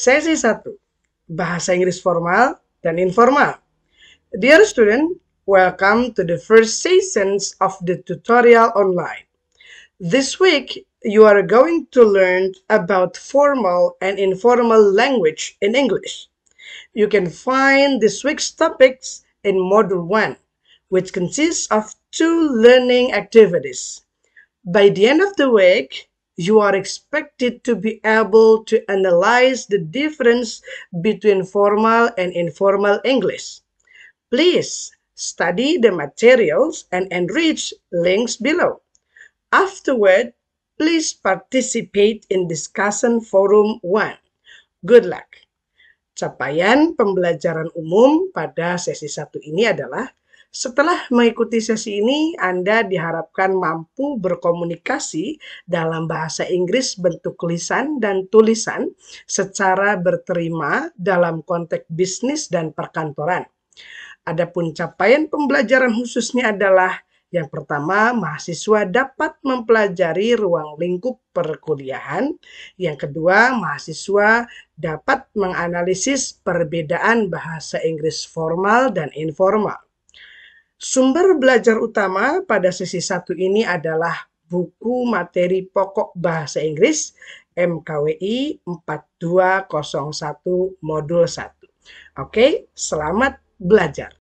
Sesi 1. Bahasa Inggris formal dan informal. Dear student, welcome to the first sessions of the tutorial online. This week, you are going to learn about formal and informal language in English. You can find this week's topics in Module 1, which consists of two learning activities. By the end of the week, you are expected to be able to analyze the difference between formal and informal English. Please study the materials and enrich links below. Afterward, please participate in discussion forum 1. Good luck. Capaian pembelajaran umum pada sesi satu ini adalah Setelah mengikuti sesi ini, Anda diharapkan mampu berkomunikasi dalam bahasa Inggris bentuk lisan dan tulisan secara berterima dalam konteks bisnis dan perkantoran. Adapun capaian pembelajaran khususnya adalah yang pertama, mahasiswa dapat mempelajari ruang lingkup perkuliahan. Yang kedua, mahasiswa dapat menganalisis perbedaan bahasa Inggris formal dan informal. Sumber belajar utama pada sesi satu ini adalah buku materi pokok bahasa Inggris MKWI 4201 modul 1. Oke, selamat belajar.